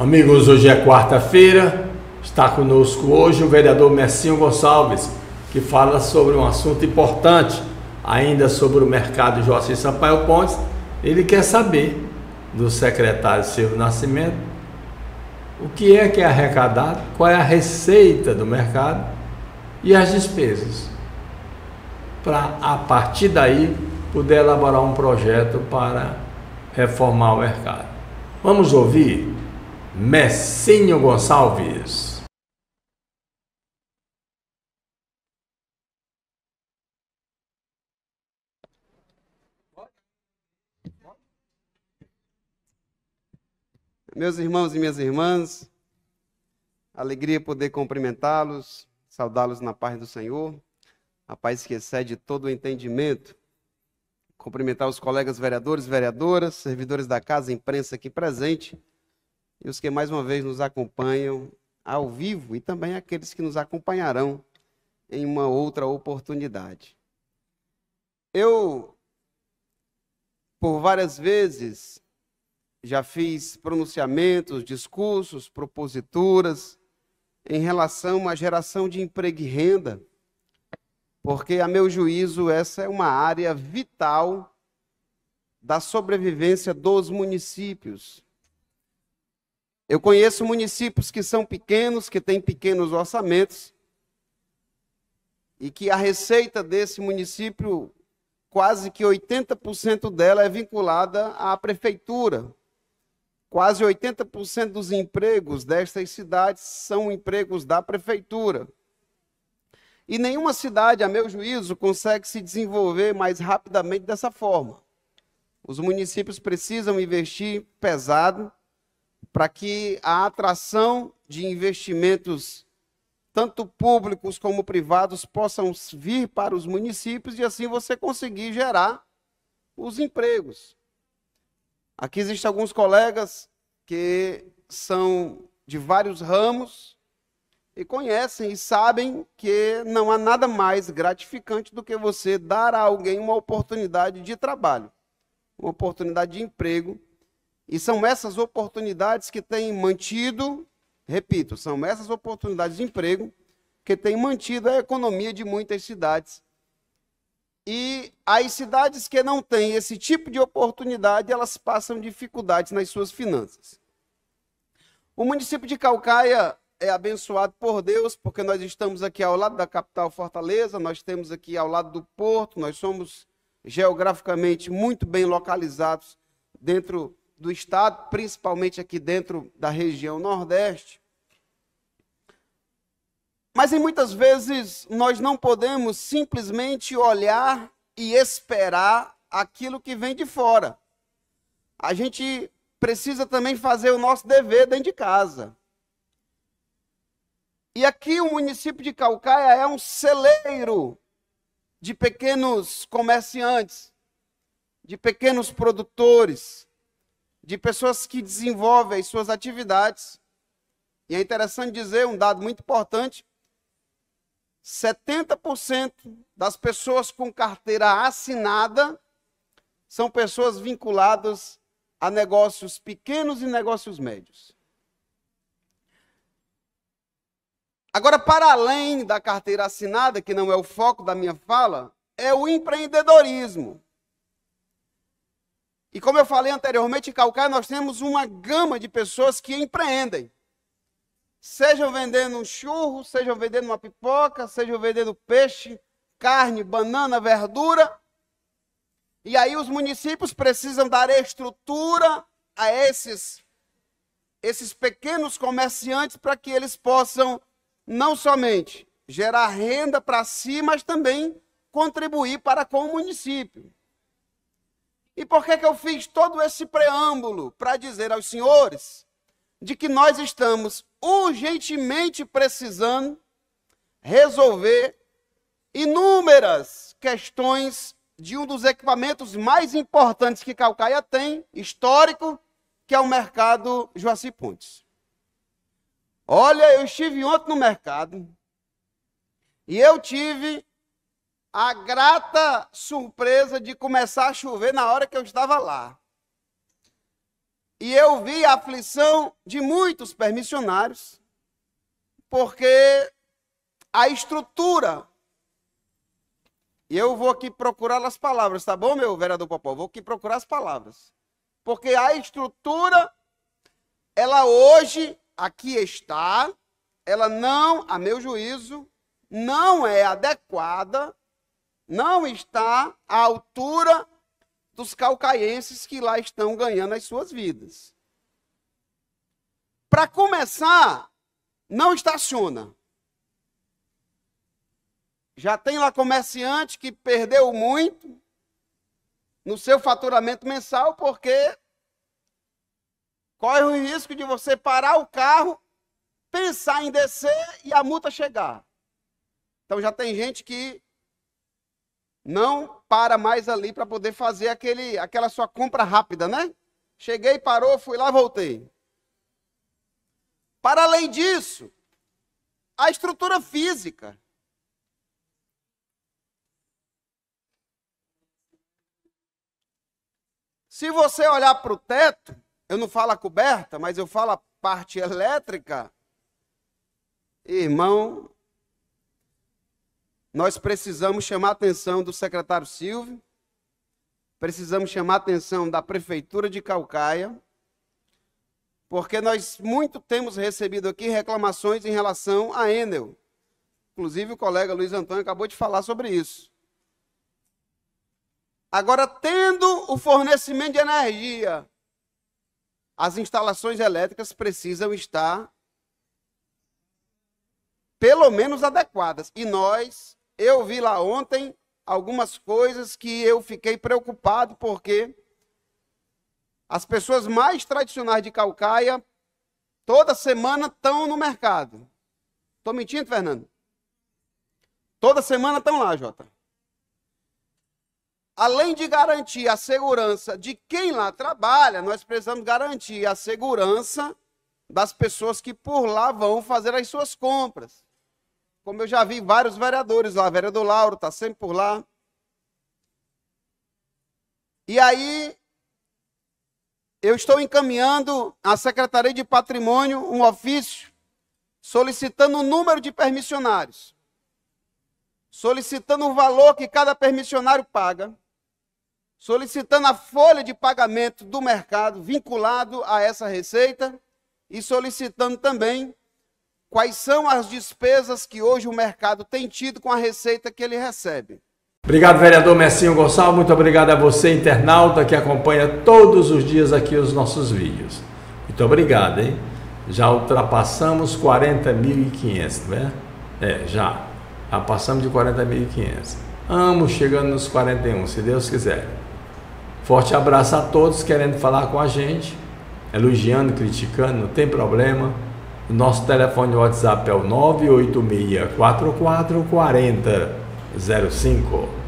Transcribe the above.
Amigos, hoje é quarta-feira, está conosco hoje o vereador Mercinho Gonçalves, que fala sobre um assunto importante, ainda sobre o mercado Joaquim Sampaio Pontes. Ele quer saber do secretário Silvio Nascimento o que é que é arrecadado, qual é a receita do mercado e as despesas, para a partir daí poder elaborar um projeto para reformar o mercado. Vamos ouvir Messinho Gonçalves. Meus irmãos e minhas irmãs, alegria poder cumprimentá-los, saudá-los na paz do Senhor, a paz que excede todo o entendimento. Cumprimentar os colegas vereadores, vereadoras, servidores da casa, imprensa aqui presente e os que mais uma vez nos acompanham ao vivo e também aqueles que nos acompanharão em uma outra oportunidade. Eu, por várias vezes, já fiz pronunciamentos, discursos, proposituras em relação à geração de emprego e renda, porque, a meu juízo, essa é uma área vital da sobrevivência dos municípios eu conheço municípios que são pequenos, que têm pequenos orçamentos, e que a receita desse município, quase que 80% dela é vinculada à prefeitura. Quase 80% dos empregos destas cidades são empregos da prefeitura. E nenhuma cidade, a meu juízo, consegue se desenvolver mais rapidamente dessa forma. Os municípios precisam investir pesado para que a atração de investimentos, tanto públicos como privados, possam vir para os municípios e assim você conseguir gerar os empregos. Aqui existem alguns colegas que são de vários ramos e conhecem e sabem que não há nada mais gratificante do que você dar a alguém uma oportunidade de trabalho, uma oportunidade de emprego e são essas oportunidades que têm mantido, repito, são essas oportunidades de emprego que têm mantido a economia de muitas cidades. E as cidades que não têm esse tipo de oportunidade, elas passam dificuldades nas suas finanças. O município de Calcaia é abençoado por Deus, porque nós estamos aqui ao lado da capital Fortaleza, nós temos aqui ao lado do porto, nós somos geograficamente muito bem localizados dentro do Estado, principalmente aqui dentro da região Nordeste. Mas em muitas vezes nós não podemos simplesmente olhar e esperar aquilo que vem de fora. A gente precisa também fazer o nosso dever dentro de casa. E aqui o município de Calcaia é um celeiro de pequenos comerciantes, de pequenos produtores, de pessoas que desenvolvem suas atividades. E é interessante dizer um dado muito importante: 70% das pessoas com carteira assinada são pessoas vinculadas a negócios pequenos e negócios médios. Agora, para além da carteira assinada, que não é o foco da minha fala, é o empreendedorismo. E como eu falei anteriormente, em Calcaia nós temos uma gama de pessoas que empreendem. Sejam vendendo um churro, sejam vendendo uma pipoca, sejam vendendo peixe, carne, banana, verdura. E aí os municípios precisam dar estrutura a esses esses pequenos comerciantes para que eles possam não somente gerar renda para si, mas também contribuir para com o município. E por que, que eu fiz todo esse preâmbulo para dizer aos senhores de que nós estamos urgentemente precisando resolver inúmeras questões de um dos equipamentos mais importantes que Calcaia tem, histórico, que é o mercado Joaci Pontes. Olha, eu estive ontem no mercado e eu tive a grata surpresa de começar a chover na hora que eu estava lá. E eu vi a aflição de muitos permissionários, porque a estrutura. E eu vou aqui procurar as palavras, tá bom, meu vereador Popó? Vou aqui procurar as palavras. Porque a estrutura, ela hoje aqui está, ela não, a meu juízo, não é adequada não está à altura dos calcaienses que lá estão ganhando as suas vidas. Para começar, não estaciona. Já tem lá comerciante que perdeu muito no seu faturamento mensal porque corre o risco de você parar o carro, pensar em descer e a multa chegar. Então já tem gente que não para mais ali para poder fazer aquele, aquela sua compra rápida, né? Cheguei, parou, fui lá, voltei. Para além disso, a estrutura física. Se você olhar para o teto, eu não falo a coberta, mas eu falo a parte elétrica, irmão, nós precisamos chamar a atenção do secretário Silvio, precisamos chamar a atenção da prefeitura de Calcaia, porque nós muito temos recebido aqui reclamações em relação a Enel. Inclusive o colega Luiz Antônio acabou de falar sobre isso. Agora, tendo o fornecimento de energia, as instalações elétricas precisam estar pelo menos adequadas. E nós eu vi lá ontem algumas coisas que eu fiquei preocupado porque as pessoas mais tradicionais de Calcaia toda semana estão no mercado. Estou mentindo, Fernando? Toda semana estão lá, Jota. Além de garantir a segurança de quem lá trabalha, nós precisamos garantir a segurança das pessoas que por lá vão fazer as suas compras. Como eu já vi vários vereadores lá, vereador Lauro está sempre por lá. E aí, eu estou encaminhando à Secretaria de Patrimônio um ofício solicitando o número de permissionários, solicitando o valor que cada permissionário paga, solicitando a folha de pagamento do mercado vinculado a essa receita e solicitando também Quais são as despesas que hoje o mercado tem tido com a receita que ele recebe? Obrigado, vereador Messinho Gonçalves. Muito obrigado a você, internauta, que acompanha todos os dias aqui os nossos vídeos. Muito obrigado, hein? Já ultrapassamos 40.500, né? É, já. Já passamos de 40.500. Amo chegando nos 41, se Deus quiser. Forte abraço a todos querendo falar com a gente, elogiando, criticando, não tem problema. Nosso telefone WhatsApp é o 986444005.